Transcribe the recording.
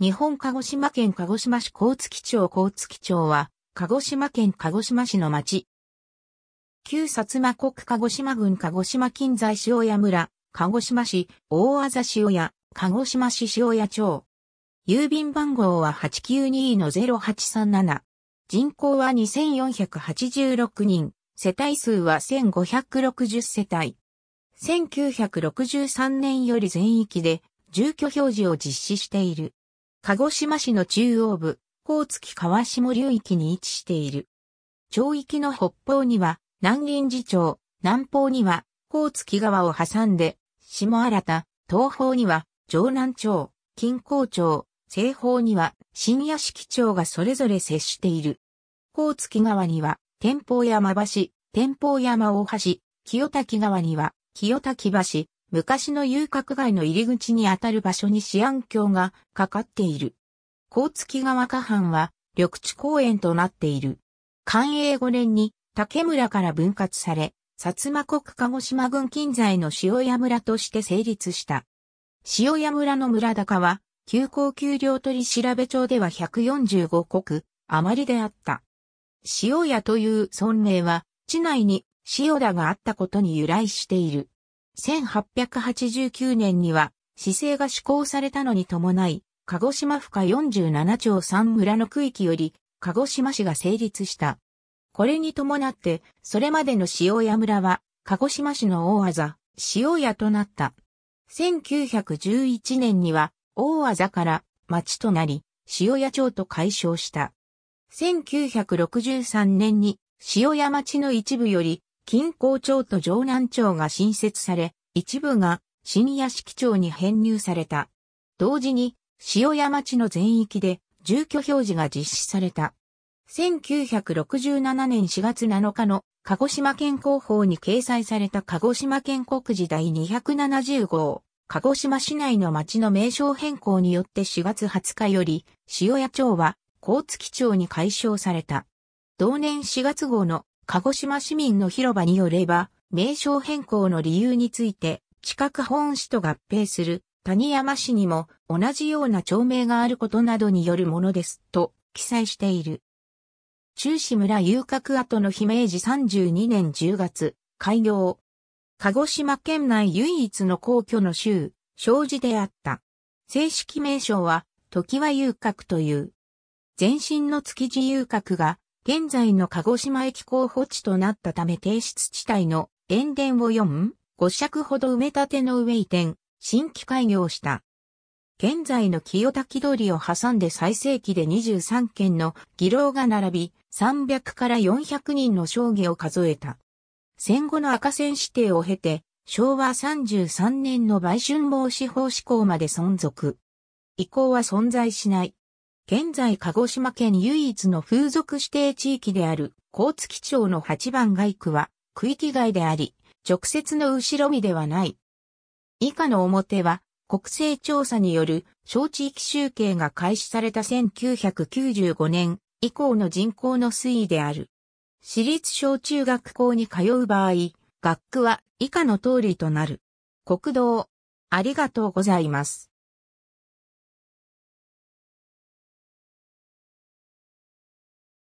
日本鹿児島県鹿児島市甲月町甲月町は、鹿児島県鹿児島市の町。旧薩摩国鹿児島郡鹿児島近在塩屋村、鹿児島市、大字塩屋、鹿児島市塩屋町。郵便番号は892-0837。人口は2486人、世帯数は1560世帯。1963年より全域で住居表示を実施している。鹿児島市の中央部、高月川下流域に位置している。町域の北方には南林寺町、南方には高月川を挟んで、下新田、東方には城南町、近郊町、西方には新屋敷町がそれぞれ接している。高月川には天保山橋、天保山大橋、清滝川には清滝橋、昔の遊郭街の入り口にあたる場所に市安橋がかかっている。甲月川河畔は緑地公園となっている。寛永5年に竹村から分割され、薩摩国鹿児島郡近在の塩屋村として成立した。塩屋村の村高は、急行丘料取調べ帳では145国、余りであった。塩屋という村名は、地内に塩田があったことに由来している。1889年には、市政が施行されたのに伴い、鹿児島府下47町3村の区域より、鹿児島市が成立した。これに伴って、それまでの塩屋村は、鹿児島市の大技、塩屋となった。1911年には、大技から町となり、塩屋町と解消した。1963年に、塩屋町の一部より、近郊町と城南町が新設され、一部が新屋敷町に編入された。同時に、塩屋町の全域で住居表示が実施された。1967年4月7日の鹿児島県広報に掲載された鹿児島県国時第270号、鹿児島市内の町の名称変更によって4月20日より、塩屋町は、甲月町に解消された。同年4月号の鹿児島市民の広場によれば、名称変更の理由について、近く本市と合併する谷山市にも同じような町名があることなどによるものです、と記載している。中市村遊郭跡の姫明治32年10月、開業。鹿児島県内唯一の皇居の州、障子であった。正式名称は、時は遊郭という。前身の築地遊郭が、現在の鹿児島駅候補地となったため提出地帯の塩田を4、5尺ほど埋め立ての上移転、新規開業した。現在の清滝通りを挟んで最盛期で23件の議論が並び、300から400人の将棋を数えた。戦後の赤線指定を経て、昭和33年の売春防止法施行まで存続。移行は存在しない。現在鹿児島県唯一の風俗指定地域である高月町の8番街区は区域外であり、直接の後ろ身ではない。以下の表は国勢調査による小地域集計が開始された1995年以降の人口の推移である。私立小中学校に通う場合、学区は以下の通りとなる。国道、ありがとうございます。